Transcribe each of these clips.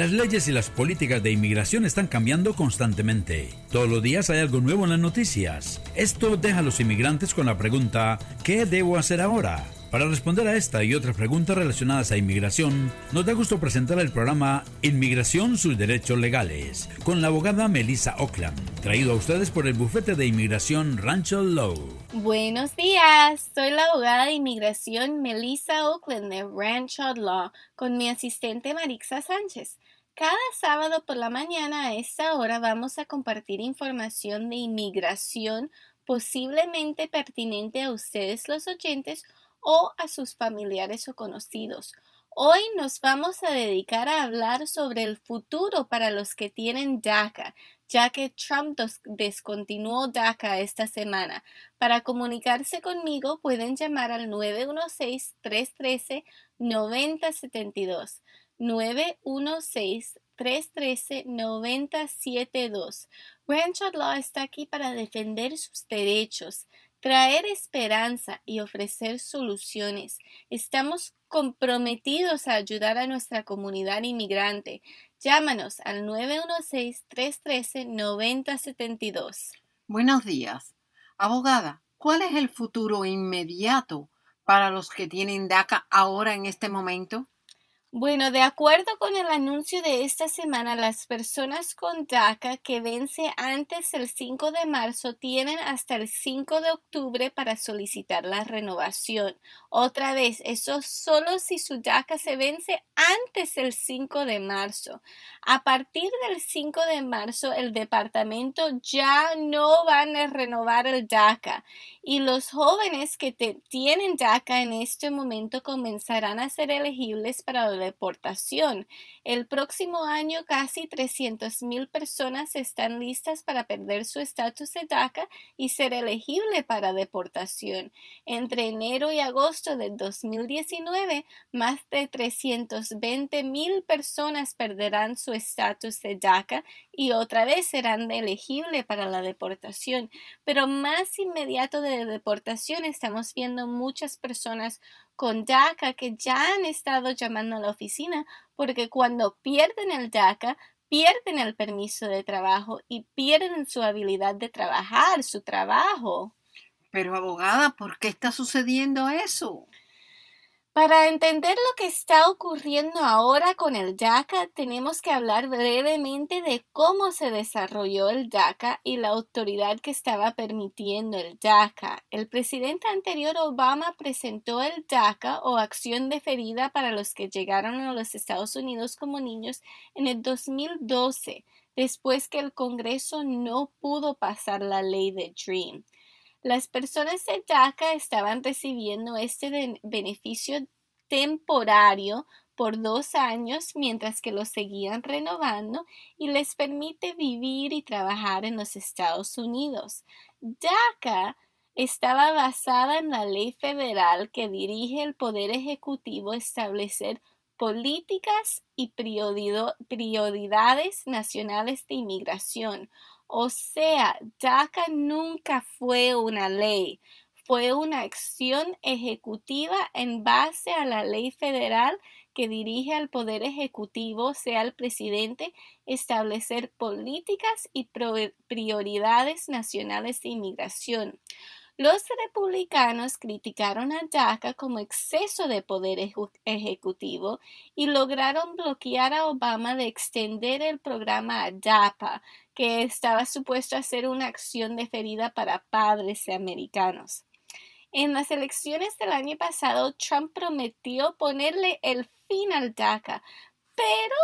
Las leyes y las políticas de inmigración están cambiando constantemente. Todos los días hay algo nuevo en las noticias. Esto deja a los inmigrantes con la pregunta, ¿qué debo hacer ahora? Para responder a esta y otras preguntas relacionadas a inmigración, nos da gusto presentar el programa Inmigración, sus derechos legales, con la abogada Melissa Oakland, traído a ustedes por el bufete de inmigración Rancho Law. Buenos días, soy la abogada de inmigración Melissa Oakland de Rancho Law con mi asistente Marixa Sánchez. Cada sábado por la mañana a esta hora vamos a compartir información de inmigración posiblemente pertinente a ustedes los oyentes o a sus familiares o conocidos. Hoy nos vamos a dedicar a hablar sobre el futuro para los que tienen DACA, ya que Trump descontinuó DACA esta semana. Para comunicarse conmigo pueden llamar al 916-313-9072. 916-313-972. Rancho Law está aquí para defender sus derechos, traer esperanza y ofrecer soluciones. Estamos comprometidos a ayudar a nuestra comunidad inmigrante. Llámanos al 916-313-9072. Buenos días. Abogada, ¿cuál es el futuro inmediato para los que tienen DACA ahora en este momento? Bueno, de acuerdo con el anuncio de esta semana, las personas con DACA que vence antes del 5 de marzo tienen hasta el 5 de octubre para solicitar la renovación. Otra vez, eso solo si su DACA se vence antes del 5 de marzo. A partir del 5 de marzo, el departamento ya no van a renovar el DACA y los jóvenes que tienen DACA en este momento comenzarán a ser elegibles para deportación. El próximo año casi 300.000 personas están listas para perder su estatus de DACA y ser elegible para deportación. Entre enero y agosto de 2019, más de 320.000 personas perderán su estatus de DACA y otra vez serán elegibles para la deportación. Pero más inmediato de la deportación estamos viendo muchas personas con DACA que ya han estado llamando a la oficina porque cuando pierden el yaca, pierden el permiso de trabajo y pierden su habilidad de trabajar, su trabajo. Pero abogada, ¿por qué está sucediendo eso? Para entender lo que está ocurriendo ahora con el DACA, tenemos que hablar brevemente de cómo se desarrolló el DACA y la autoridad que estaba permitiendo el DACA. El presidente anterior Obama presentó el DACA o acción de ferida para los que llegaron a los Estados Unidos como niños en el 2012, después que el Congreso no pudo pasar la ley de Dream. Las personas de DACA estaban recibiendo este beneficio temporario por dos años mientras que lo seguían renovando y les permite vivir y trabajar en los Estados Unidos. DACA estaba basada en la ley federal que dirige el Poder Ejecutivo establecer políticas y prioridades nacionales de inmigración, o sea, DACA nunca fue una ley, fue una acción ejecutiva en base a la ley federal que dirige al Poder Ejecutivo, sea el presidente, establecer políticas y prioridades nacionales de inmigración. Los republicanos criticaron a DACA como exceso de poder ejecutivo y lograron bloquear a Obama de extender el programa a DAPA, que estaba supuesto a ser una acción de ferida para padres americanos. En las elecciones del año pasado, Trump prometió ponerle el fin al DACA, pero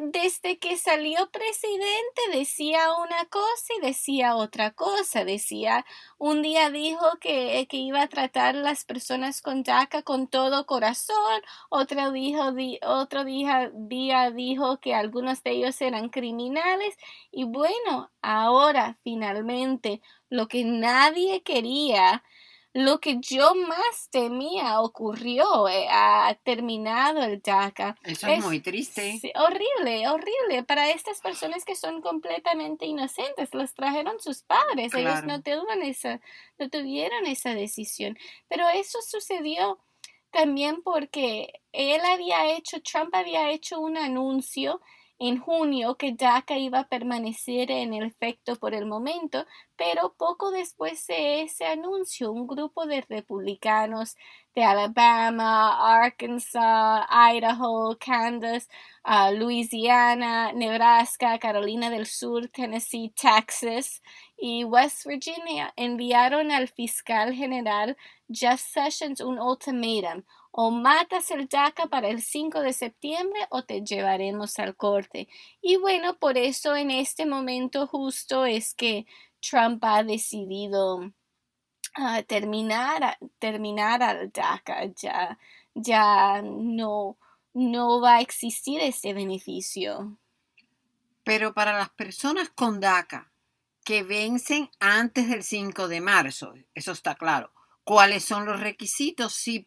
desde que salió presidente decía una cosa y decía otra cosa. Decía, un día dijo que, que iba a tratar las personas con DACA con todo corazón, otro, dijo, otro día dijo que algunos de ellos eran criminales. Y bueno, ahora finalmente lo que nadie quería lo que yo más temía ocurrió, eh, ha terminado el DACA. Eso es, muy triste. Horrible, horrible. Para estas personas que son completamente inocentes, los trajeron sus padres, ellos no tuvieron, esa, no tuvieron esa decisión. Pero eso sucedió también porque él había hecho, Trump había hecho un anuncio en junio que DACA iba a permanecer en el efecto por el momento, pero poco después de ese anuncio, un grupo de republicanos de Alabama, Arkansas, Idaho, Kansas, ah, Louisiana, Nebraska, Carolina del Sur, Tennessee, Texas y West Virginia enviaron al fiscal general Jeff Sessions un ultimátum o matas el DACA para el 5 de septiembre o te llevaremos al corte. Y bueno, por eso en este momento justo es que Trump ha decidido ah, terminar, terminar al DACA. Ya, ya no, no va a existir este beneficio. Pero para las personas con DACA que vencen antes del 5 de marzo, eso está claro. ¿Cuáles son los requisitos? Si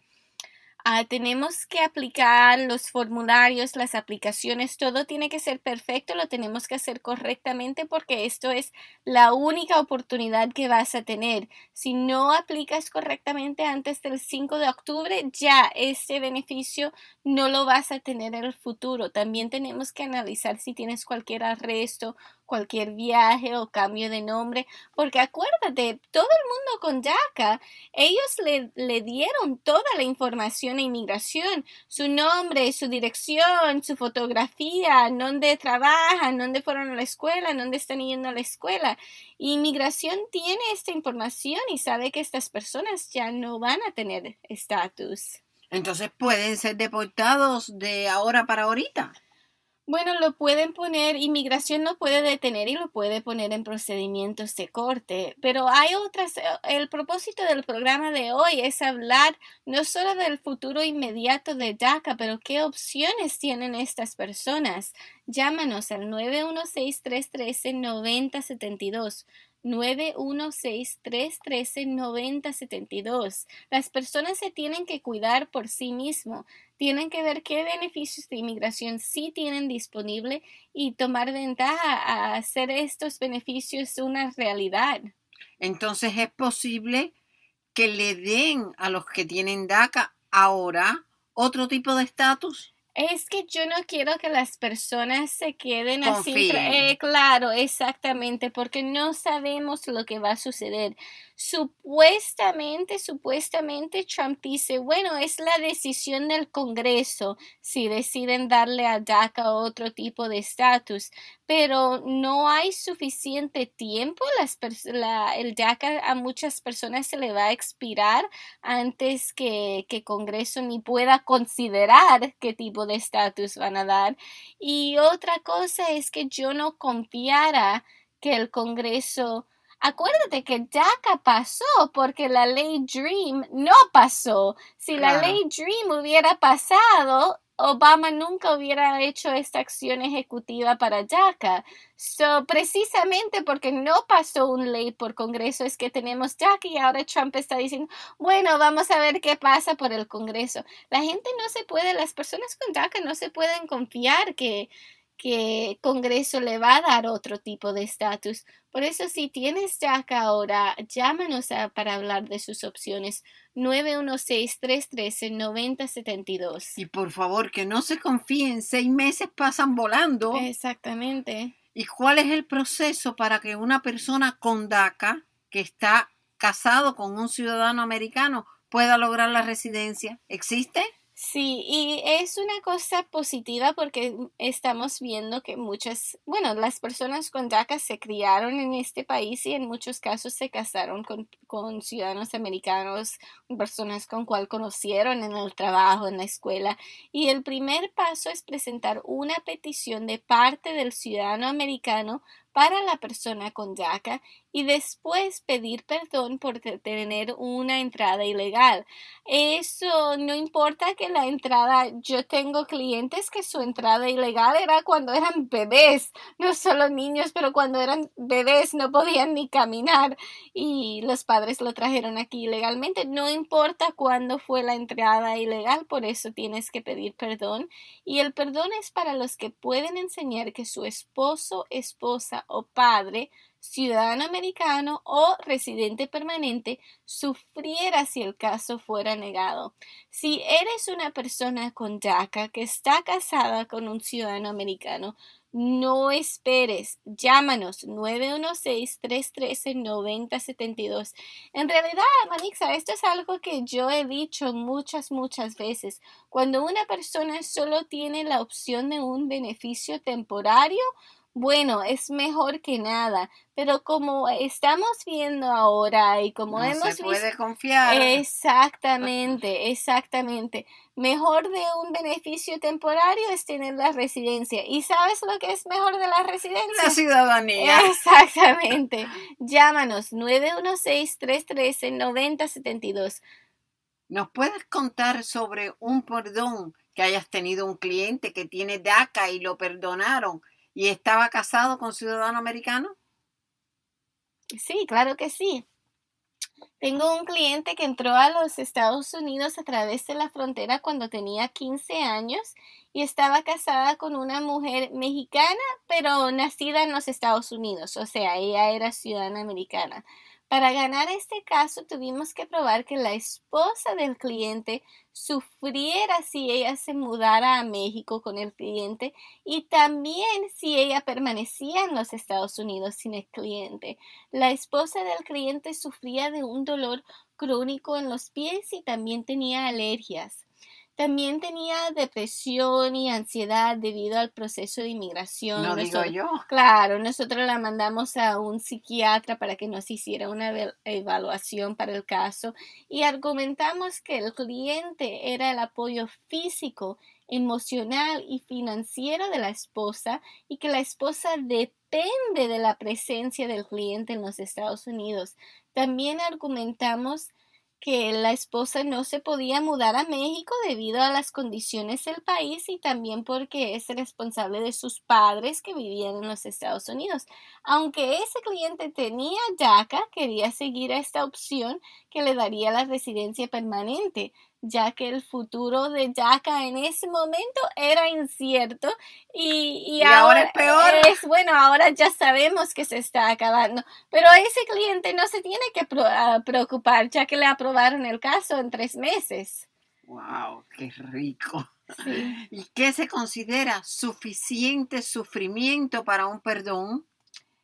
Ah, tenemos que aplicar los formularios, las aplicaciones, todo tiene que ser perfecto, lo tenemos que hacer correctamente porque esto es la única oportunidad que vas a tener. Si no aplicas correctamente antes del 5 de octubre, ya este beneficio no lo vas a tener en el futuro. También tenemos que analizar si tienes cualquier arresto cualquier viaje o cambio de nombre, porque acuérdate, todo el mundo con DACA, ellos le, dieron toda la información a inmigración, su nombre, su dirección, su fotografía, dónde trabajan, dónde fueron a la escuela, dónde están yendo a la escuela. inmigración tiene esta información y sabe que estas personas ya no van a tener estatus. Entonces pueden ser deportados de ahora para ahorita. Bueno, lo pueden poner, inmigración lo puede detener y lo puede poner en procedimientos de corte, pero hay otras, eh, el propósito del programa de hoy es hablar no solo del futuro inmediato de DACA, pero qué opciones tienen estas personas. Llámanos al 916-313-9072. 9163139072. Las personas se tienen que cuidar por sí mismo, tienen que ver qué beneficios de inmigración sí tienen disponible y tomar ventaja a hacer estos beneficios una realidad. Entonces es posible que le den a los que tienen DACA ahora otro tipo de estatus es que yo no quiero que las personas se queden así. Eh, claro, exactamente, porque no sabemos lo que va a suceder. Supuestamente, supuestamente Trump dice, bueno, es la decisión del Congreso si deciden darle a DACA otro tipo de estatus, pero no hay suficiente tiempo, el DACA a muchas personas se le va a expirar antes que, que Congreso ni pueda considerar qué tipo de estatus van a dar. Y otra cosa es que yo no confiara que el Congreso acuérdate que DACA pasó porque la ley Dream no pasó. Si la ley Dream hubiera pasado, Obama nunca hubiera hecho esta acción ejecutiva para DACA. So, precisamente porque no pasó una ley por Congreso es que tenemos DACA y ahora Trump está diciendo, bueno, vamos a ver qué pasa por el Congreso. La gente no se puede, las personas con DACA no se pueden confiar que, que Congreso le va a dar otro tipo de estatus. Por eso, si tienes DACA ahora, llámanos para hablar de sus opciones 916-313-9072. Y por favor, que no se confíen, seis meses pasan volando. Exactamente. ¿Y cuál es el proceso para que una persona con DACA, que está casado con un ciudadano americano, pueda lograr la residencia? ¿Existe? Sí, y es una cosa positiva porque mm, estamos viendo que muchas, bueno, las personas con DACA se criaron en este país y en muchos casos se casaron con, con ciudadanos americanos, personas con cual conocieron en el trabajo, en la escuela. Y el primer paso es presentar una petición de parte del ciudadano americano para la persona con DACA y después pedir perdón por tener una entrada ilegal. Eso no importa que la entrada, yo tengo clientes que su entrada ilegal era cuando eran bebés, no solo niños, pero cuando eran bebés no podían ni caminar y los padres lo trajeron aquí ilegalmente. No importa cuándo fue la entrada ilegal, por eso tienes que pedir perdón. Y el perdón es para los que pueden enseñar que su esposo, esposa, o padre, ciudadano americano o residente permanente, sufriera si el caso fuera negado. Si eres una persona con DACA que está casada con un ciudadano americano, no esperes, llámanos 916-313-9072. En realidad, Manixa, esto es algo que yo he dicho muchas, muchas veces. Cuando una persona solo tiene la opción de un beneficio temporario, bueno, es mejor que nada, pero como estamos viendo ahora y como hemos se puede visto, confiar. Exactamente, exactamente. Mejor de un beneficio temporario es tener la residencia. ¿Y sabes lo que es mejor de la residencia? La ciudadanía. Exactamente. Llámanos 916-313-9072. ¿Nos puedes contar sobre un perdón que hayas tenido un cliente que tiene DACA y lo perdonaron? y estaba casado con ciudadano americano? Sí, claro que sí. Tengo un cliente que entró a los Estados Unidos a través de la frontera cuando tenía 15 años y estaba casada con una mujer mexicana, pero nacida en los Estados Unidos, o sea, ella era ciudadana americana. Para ganar este caso tuvimos que probar que la esposa del cliente sufriera si ella se mudara a México con el cliente y también si ella permanecía en los Estados Unidos sin el cliente. La esposa del cliente sufría de un dolor crónico en los pies y también tenía alergias. También tenía depresión y ansiedad debido al proceso de inmigración. No digo yo. Claro, nosotros la mandamos a un psiquiatra para que nos hiciera una evaluación para el caso y argumentamos que el cliente era el apoyo físico, emocional y financiero de la esposa y que la esposa depende de la presencia del cliente en los Estados Unidos. También argumentamos que la esposa no se podía mudar a México debido a las condiciones del país y también porque es responsable de sus padres que vivían en los Estados Unidos. Aunque ese cliente tenía DACA, quería seguir a esta opción que le daría la residencia permanente ya que el futuro de Yaka en ese momento era incierto y, ahora, es peor. bueno, ahora ya sabemos que se está acabando, pero ese cliente no se tiene que ah, preocupar, ya que le aprobaron el caso en tres meses. ¡Wow! ¡Qué rico! ¿Y qué se considera suficiente sufrimiento para un perdón?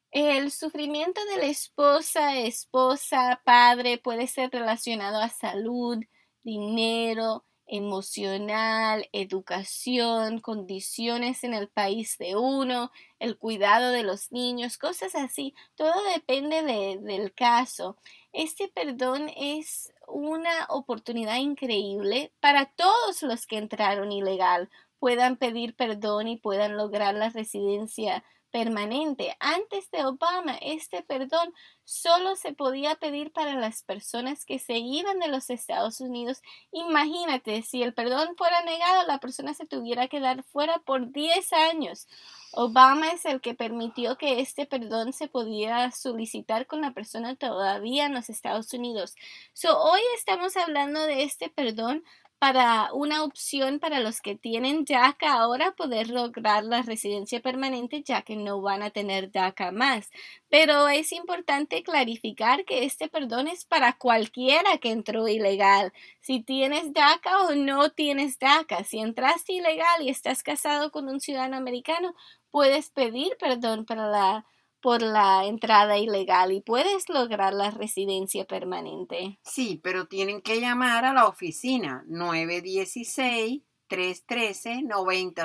El sufrimiento de la esposa, esposa, padre puede ser relacionado a salud, dinero, emocional, educación, condiciones en el país de uno, el cuidado de los niños, cosas así. Todo depende del caso. Este perdón es una oportunidad increíble para todos los que entraron ilegal, puedan pedir perdón y puedan lograr la residencia permanente. Antes de Obama, este perdón solo se podía pedir para las personas que se iban de los Estados Unidos. Imagínate, si el perdón fuera negado, la persona se tuviera que dar fuera por 10 años. Obama es el que permitió que este perdón se pudiera solicitar con la persona todavía en los Estados Unidos. So, hoy estamos hablando de este perdón para una opción para los que tienen DACA ahora poder lograr la residencia permanente ya que no van a tener DACA más. Pero es importante clarificar que este perdón es para cualquiera que entró ilegal. Si tienes DACA o no tienes DACA, si entraste ilegal y estás casado con un ciudadano americano, puedes pedir perdón para la por la entrada ilegal y puedes lograr la residencia permanente. Sí, pero tienen que llamar a la oficina 916 313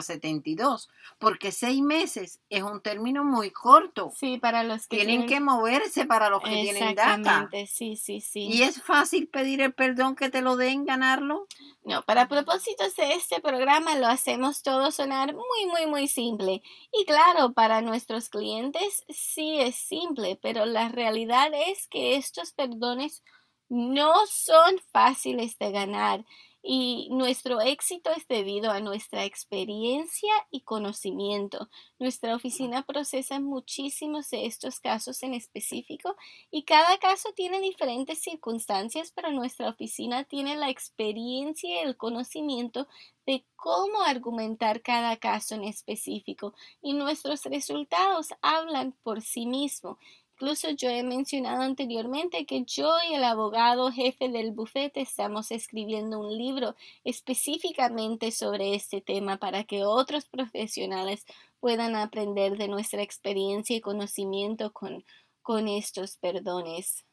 72 porque seis meses es un término muy corto. Sí, para los que tienen, que moverse, para los que tienen data. Sí, sí, sí. ¿Y es fácil pedir el perdón que te lo den, ganarlo? No, para propósitos de este programa lo hacemos todo sonar muy, muy, muy simple. Y claro, para nuestros clientes sí es simple, pero la realidad es que estos perdones no son fáciles de ganar y nuestro éxito es debido a nuestra experiencia y conocimiento. Nuestra oficina procesa muchísimos de estos casos en específico y cada caso tiene diferentes circunstancias, pero nuestra oficina tiene la experiencia y el conocimiento de cómo argumentar cada caso en específico y nuestros resultados hablan por sí mismo. Incluso yo he mencionado anteriormente que yo y el abogado jefe del bufete estamos escribiendo un libro específicamente sobre este tema para que otros profesionales puedan aprender de nuestra experiencia y conocimiento con, con estos perdones.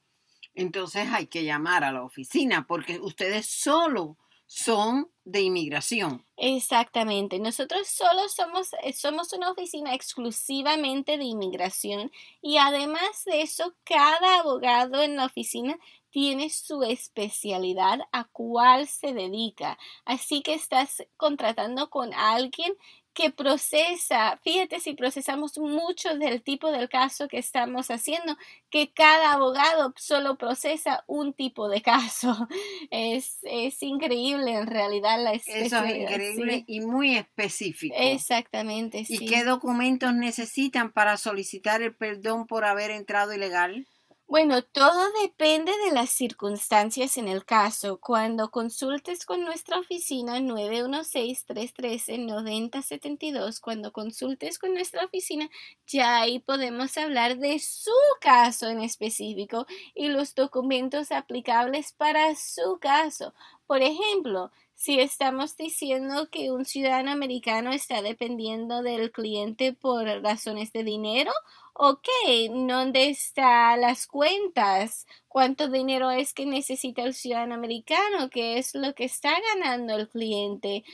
Entonces hay que llamar a la oficina porque ustedes solo son de inmigración. Exactamente. Nosotros solo somos, eh, somos una oficina exclusivamente de inmigración y además de eso, cada abogado en la oficina tiene su especialidad a cuál se dedica. Así que estás contratando con alguien que procesa, fíjate si procesamos mucho del tipo del caso que estamos haciendo, que cada abogado solo procesa un tipo de caso. Es, increíble en realidad la especialidad. Eso es increíble y muy específico. Exactamente. ¿Y qué documentos necesitan para solicitar el perdón por haber entrado ilegal? Bueno, todo depende de las circunstancias en el caso. Cuando consultes con nuestra oficina 916-313-9072, cuando consultes con nuestra oficina, ya ahí podemos hablar de su caso en específico y los documentos aplicables para su caso. Por ejemplo, si estamos diciendo que un ciudadano americano está dependiendo del cliente por razones de dinero, ok, ¿dónde están las cuentas? ¿Cuánto dinero es que necesita el ciudadano americano? ¿Qué es lo que está ganando el cliente?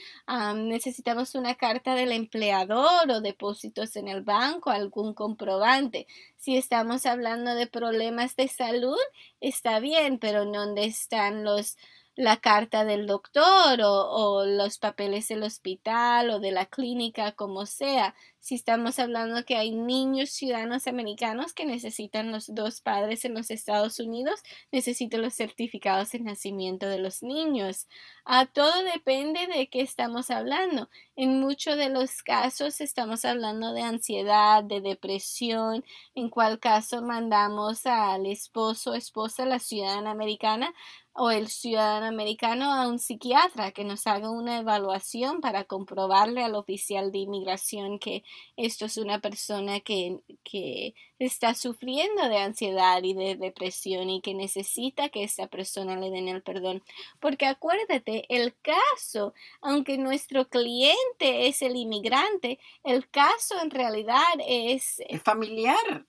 necesitamos una carta del empleador o depósitos en el banco, algún comprobante. Si estamos hablando de problemas de salud, está bien, pero ¿dónde están los la carta del doctor o, los papeles del hospital o de la clínica, como sea si estamos hablando que hay niños ciudadanos americanos que necesitan los dos padres en los Estados Unidos, necesito los certificados de nacimiento de los niños. A ah, todo depende de qué estamos hablando. En muchos de los casos estamos hablando de ansiedad, de depresión, en cual caso mandamos al esposo o esposa, la ciudadana americana, o el ciudadano americano a un psiquiatra que nos haga una evaluación para comprobarle al oficial de inmigración que esto es una persona que, que está sufriendo de ansiedad y de depresión y que necesita que esta persona le den el perdón. Porque acuérdate, el caso, aunque nuestro cliente es el inmigrante, el caso en realidad es... familiar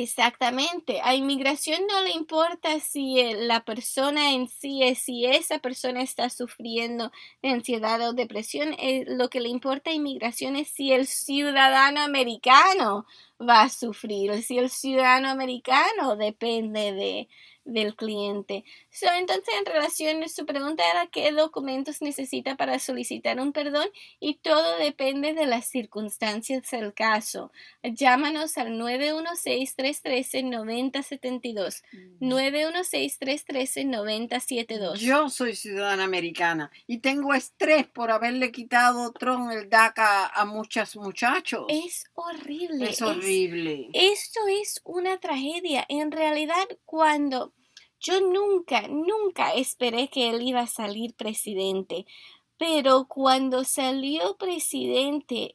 Exactamente. A inmigración no le importa si la persona en sí es, si esa persona está sufriendo de ansiedad o depresión. Eh, lo que le importa a inmigración es si el ciudadano americano va a sufrir, si el ciudadano americano depende de, del cliente entonces, en relación a su pregunta era qué documentos necesita para solicitar un perdón y todo depende de las circunstancias del caso. Llámanos al 916-313-9072. 916-313-9072. Mm. Yo soy ciudadana americana y tengo estrés por haberle quitado Tron el DACA a muchos muchachos. Es horrible. Es horrible. esto es una tragedia. En realidad, cuando yo nunca, nunca esperé que él iba a salir presidente, pero cuando salió presidente,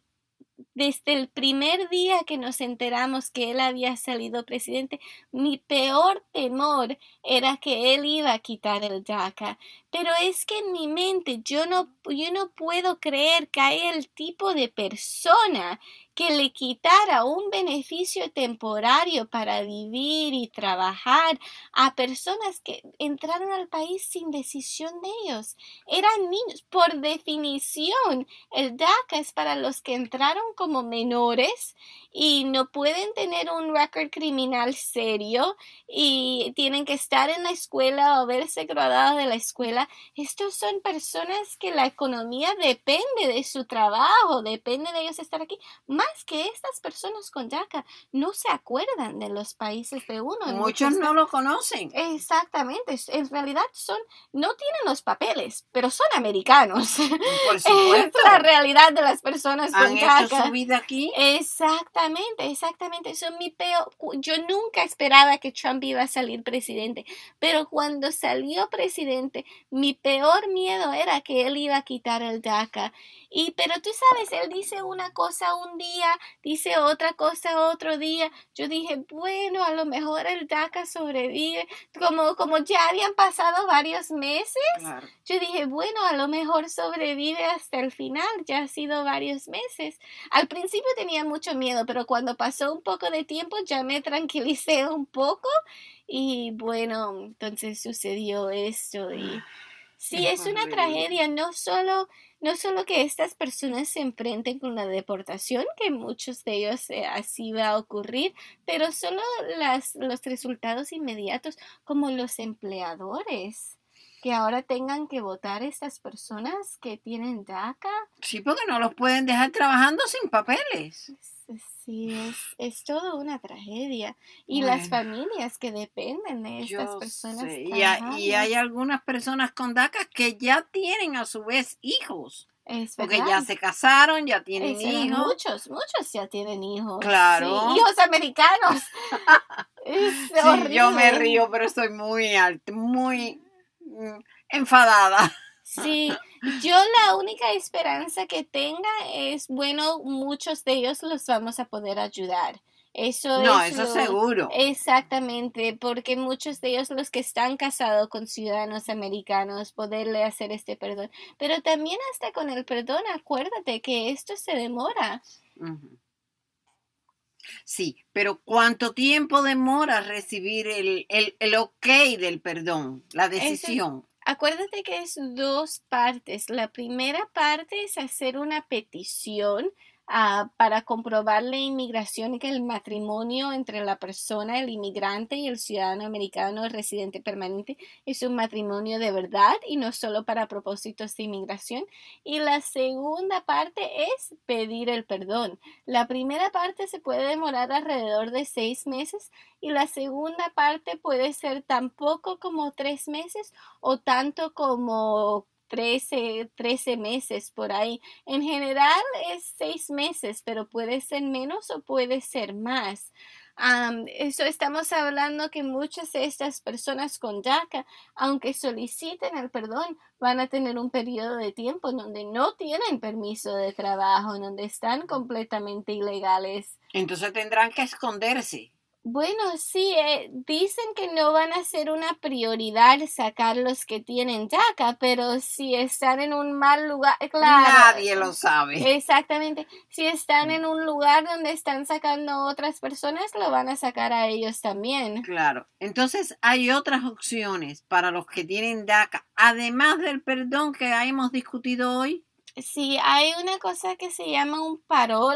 desde el primer día que nos enteramos que él había salido presidente, mi peor temor era que él iba a quitar el DACA. Pero es que en mi mente yo no, yo no puedo creer que hay el tipo de persona que le quitara un beneficio temporario para vivir y trabajar a personas que entraron al país sin decisión de ellos. Eran niños. Por definición, el DACA es para los que entraron como menores y no pueden tener un récord criminal serio y tienen que estar en la escuela o verse graduado de la escuela. Estos son personas que la economía depende de su trabajo, depende de ellos estar aquí. Más que estas personas con DACA no se acuerdan de los países de uno. Muchos, no lo conocen. Exactamente. En realidad son, no tienen los papeles, pero son americanos. Por supuesto. es la realidad de las personas con DACA. Han hecho su vida aquí. Exactamente. Exactamente, exactamente. Eso es mi peor. Yo nunca esperaba que Trump iba a salir presidente, pero cuando salió presidente, mi peor miedo era que él iba a quitar el DACA y pero tú sabes, él dice una cosa un día, dice otra cosa otro día. Yo dije, bueno, a lo mejor el DACA sobrevive. Como, como ya habían pasado varios meses, yo dije, bueno, a lo mejor sobrevive hasta el final. Ya ha sido varios meses. Al principio tenía mucho miedo, pero cuando pasó un poco de tiempo ya me tranquilicé un poco. Y bueno, entonces sucedió esto. Y ah, sí, es una tragedia, no solo no solo que estas personas se enfrenten con la deportación, que muchos de ellos eh, así va a ocurrir, pero solo las, los resultados inmediatos como los empleadores que ahora tengan que votar estas personas que tienen DACA. Sí, porque no los pueden dejar trabajando sin papeles sí, es, es todo una tragedia. Y las familias que dependen de estas personas. Y, hay algunas personas con DACA que ya tienen a su vez hijos. porque ya se casaron, ya tienen hijos. Muchos, muchos ya tienen hijos. Claro. hijos americanos. sí, yo me río, pero estoy muy muy mm, enfadada. Sí, yo la única esperanza que tenga es, bueno, muchos de ellos los vamos a poder ayudar. Eso no, es eso seguro. Exactamente, porque muchos de ellos, los que están casados con ciudadanos americanos, poderle hacer este perdón. Pero también hasta con el perdón, acuérdate que esto se demora. Sí, pero ¿cuánto tiempo demora recibir el, el, el ok del perdón, la decisión? Acuérdate que es dos partes. La primera parte es hacer una petición Ah, para comprobar la inmigración que el matrimonio entre la persona, el inmigrante y el ciudadano americano residente permanente es un matrimonio de verdad y no solo para propósitos de inmigración. Y la segunda parte es pedir el perdón. La primera parte se puede demorar alrededor de seis meses y la segunda parte puede ser tan poco como tres meses o tanto como 13, 13 meses por ahí. En general es seis meses, pero puede ser menos o puede ser más. eso estamos hablando que muchas de estas personas con DACA, aunque soliciten el perdón, van a tener un periodo de tiempo donde no tienen permiso de trabajo, donde están completamente ilegales. Entonces tendrán que esconderse. Bueno, sí, eh, dicen que no van a ser una prioridad sacar los que tienen DACA, pero si están en un mal lugar, eh, claro. Nadie lo sabe. Exactamente. Si están mm. en un lugar donde están sacando otras personas, lo van a sacar a ellos también. Claro. Entonces hay otras opciones para los que tienen DACA, además del perdón que hemos discutido hoy. Sí, hay una cosa que se llama un parol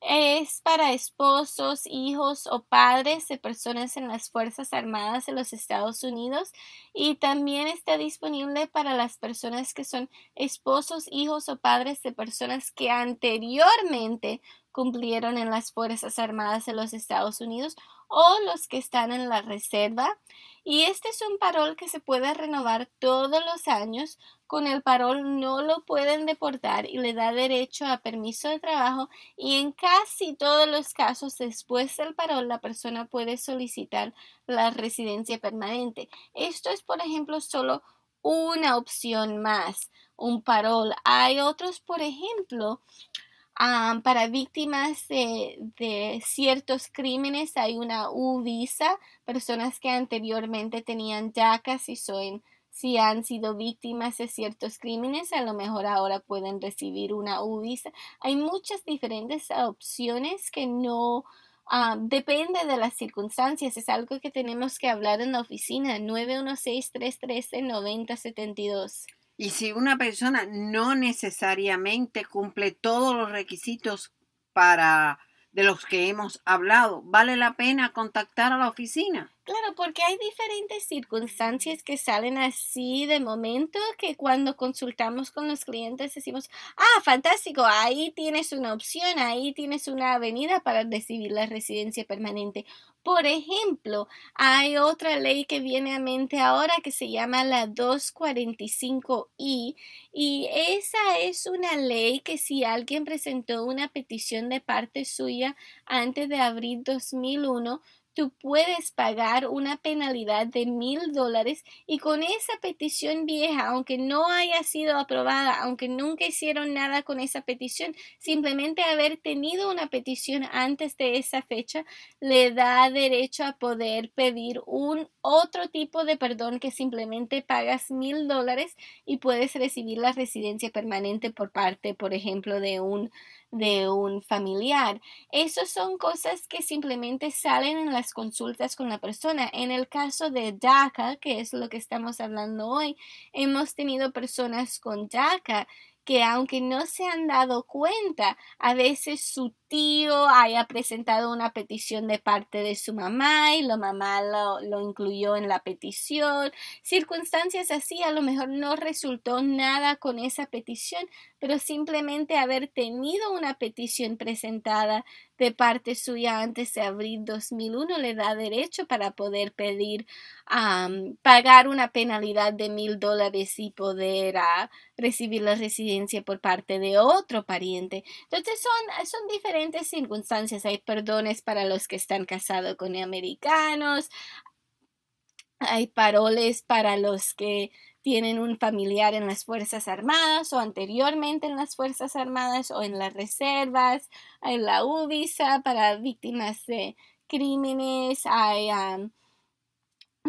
es para esposos, hijos o padres de personas en las Fuerzas Armadas de los Estados Unidos y también está disponible para las personas que son esposos, hijos o padres de personas que anteriormente cumplieron en las Fuerzas Armadas de los Estados Unidos o los que están en la reserva. Y este es un parol que se puede renovar todos los años. Con el parol no lo pueden deportar y le da derecho a permiso de trabajo y en casi todos los casos después del parol la persona puede solicitar la residencia permanente. Esto es, por ejemplo, solo una opción más, un parol. Hay otros, por ejemplo, Ah, para víctimas de ciertos crímenes hay una U visa, personas que anteriormente tenían ya casi son si han sido víctimas de ciertos crímenes, a lo mejor ahora pueden recibir una U visa. Hay muchas diferentes opciones que no ah, depende de las circunstancias, es algo que tenemos que hablar en la oficina 916 313 9072. Y si una persona no necesariamente cumple todos los requisitos para de los que hemos hablado, ¿vale la pena contactar a la oficina? Claro, porque hay diferentes circunstancias que salen así de momento que cuando consultamos con los clientes decimos, ah, fantástico, ahí tienes una opción, ahí tienes una avenida para decidir la residencia permanente. Por ejemplo, hay otra ley que viene a mente ahora que se llama la 245i y esa es una ley que si alguien presentó una petición de parte suya antes de abril 2001, tú puedes pagar una penalidad de mil dólares y con esa petición vieja, aunque no haya sido aprobada, aunque nunca hicieron nada con esa petición, simplemente haber tenido una petición antes de esa fecha le da derecho a poder pedir un otro tipo de perdón que simplemente pagas mil dólares y puedes recibir la residencia permanente por parte, por ejemplo, de un de un familiar. Esas son cosas que simplemente salen en las consultas con la persona. En el caso de DACA, que es lo que estamos hablando hoy, hemos tenido personas con DACA que aunque no se han dado cuenta, a veces su tío haya presentado una petición de parte de su mamá y la mamá lo, incluyó en la petición. Circunstancias así, a lo mejor no resultó nada con esa petición, pero simplemente haber tenido una petición presentada de parte suya antes de abril 2001 le da derecho para poder pedir pagar una penalidad de mil dólares y poder ah, recibir la residencia por parte de otro pariente. Entonces son, son diferentes circunstancias. Hay perdones para los que están casados con americanos, hay paroles para los que tienen un familiar en las Fuerzas Armadas o anteriormente en las Fuerzas Armadas o en las reservas, hay la ubisa para víctimas de crímenes, hay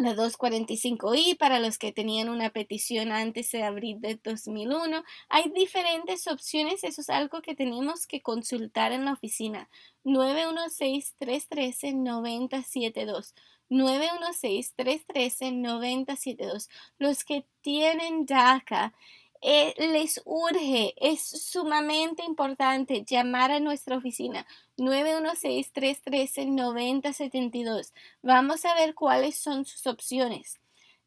la 245 i para los que tenían una petición antes de abril de 2001. Hay diferentes opciones, eso es algo que tenemos que consultar en la oficina. 916-313-9072. 916-313-9072. Los que tienen DACA eh, les urge, es sumamente importante llamar a nuestra oficina 916-313-9072. Vamos a ver cuáles son sus opciones.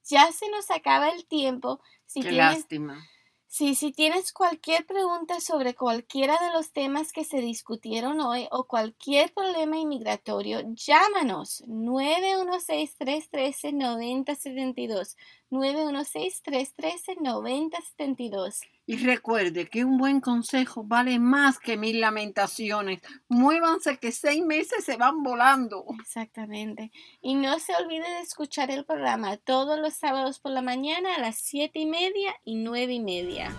Ya se nos acaba el tiempo. Qué lástima. Sí, si tienes cualquier pregunta sobre cualquiera de los temas que se discutieron hoy o cualquier problema inmigratorio, llámanos 916-313-9072. 916-313-9072. Y recuerde que un buen consejo vale más que mil lamentaciones. Muévanse que seis meses se van volando. Exactamente. Y no se olvide de escuchar el programa todos los sábados por la mañana a las siete y media y nueve y media.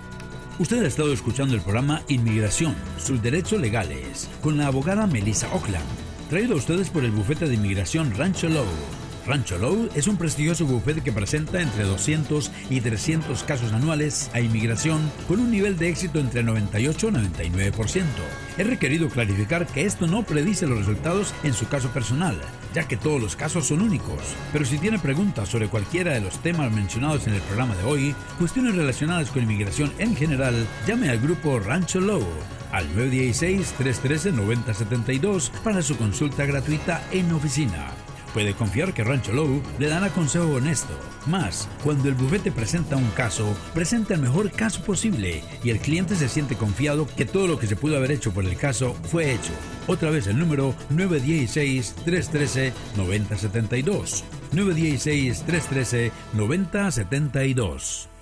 Usted ha estado escuchando el programa Inmigración, sus derechos legales, con la abogada Melissa Oakland, traído a ustedes por el bufete de inmigración Rancho Lowe Rancho Low es un prestigioso buffet que presenta entre 200 y 300 casos anuales a inmigración con un nivel de éxito entre 98 y 99%. He requerido clarificar que esto no predice los resultados en su caso personal, ya que todos los casos son únicos. Pero si tiene preguntas sobre cualquiera de los temas mencionados en el programa de hoy, cuestiones relacionadas con inmigración en general, llame al grupo Rancho Low al 916-313-9072 para su consulta gratuita en oficina. Puede confiar que Rancho Low le dará consejo honesto. Más, cuando el bufete presenta un caso, presenta el mejor caso posible y el cliente se siente confiado que todo lo que se pudo haber hecho por el caso fue hecho. Otra vez el número 916-313-9072. 916-313-9072.